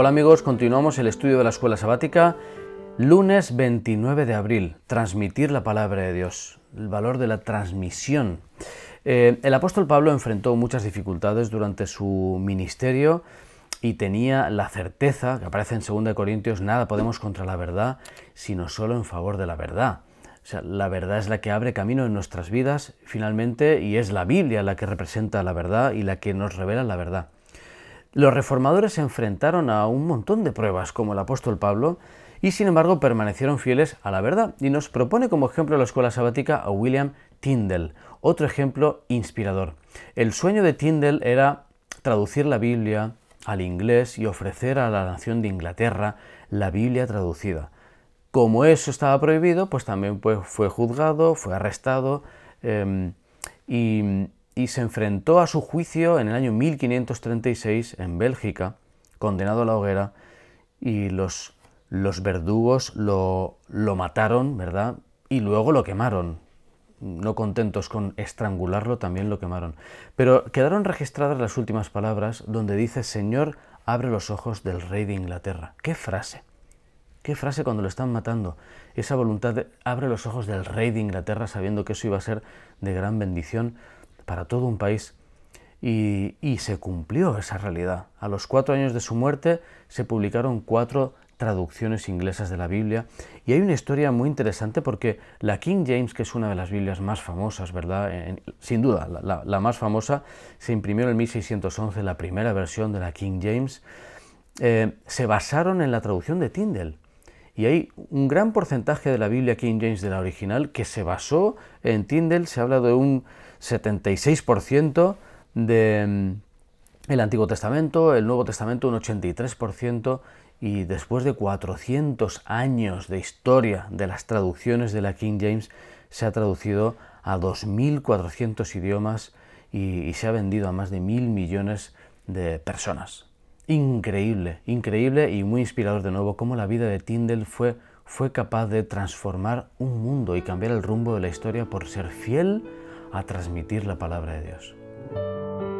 Hola amigos, continuamos el estudio de la escuela sabática. Lunes 29 de abril, transmitir la palabra de Dios, el valor de la transmisión. Eh, el apóstol Pablo enfrentó muchas dificultades durante su ministerio y tenía la certeza, que aparece en 2 Corintios, nada podemos contra la verdad, sino solo en favor de la verdad. O sea, la verdad es la que abre camino en nuestras vidas finalmente y es la Biblia la que representa la verdad y la que nos revela la verdad. Los reformadores se enfrentaron a un montón de pruebas, como el apóstol Pablo, y sin embargo permanecieron fieles a la verdad, y nos propone como ejemplo la escuela sabática a William Tyndall, otro ejemplo inspirador. El sueño de Tyndall era traducir la Biblia al inglés y ofrecer a la nación de Inglaterra la Biblia traducida. Como eso estaba prohibido, pues también pues, fue juzgado, fue arrestado em, y, y se enfrentó a su juicio en el año 1536 en Bélgica, condenado a la hoguera, y los, los verdugos lo, lo mataron, ¿verdad? Y luego lo quemaron. No contentos con estrangularlo, también lo quemaron. Pero quedaron registradas las últimas palabras donde dice, Señor, abre los ojos del rey de Inglaterra. ¡Qué frase! ¡Qué frase cuando lo están matando! Esa voluntad abre los ojos del rey de Inglaterra sabiendo que eso iba a ser de gran bendición para todo un país. Y, se cumplió esa realidad. A los cuatro años de su muerte se publicaron cuatro traducciones inglesas de la Biblia y hay una historia muy interesante porque la King James, que es una de las Biblias más famosas, ¿verdad? sin duda, la, más famosa, se imprimió en 1611 la primera versión de la King James, eh, se basaron en la traducción de Tyndale. Y hay un gran porcentaje de la Biblia King James de la original que se basó en Tyndale, se habla de un 76% de mm, el Antiguo Testamento, el Nuevo Testamento un 83% y después de 400 años de historia de las traducciones de la King James se ha traducido a 2.400 idiomas y, se ha vendido a más de mil millones de personas. Increíble, increíble y muy inspirador de nuevo cómo la vida de Tyndall fue, fue capaz de transformar un mundo y cambiar el rumbo de la historia por ser fiel a transmitir la palabra de Dios.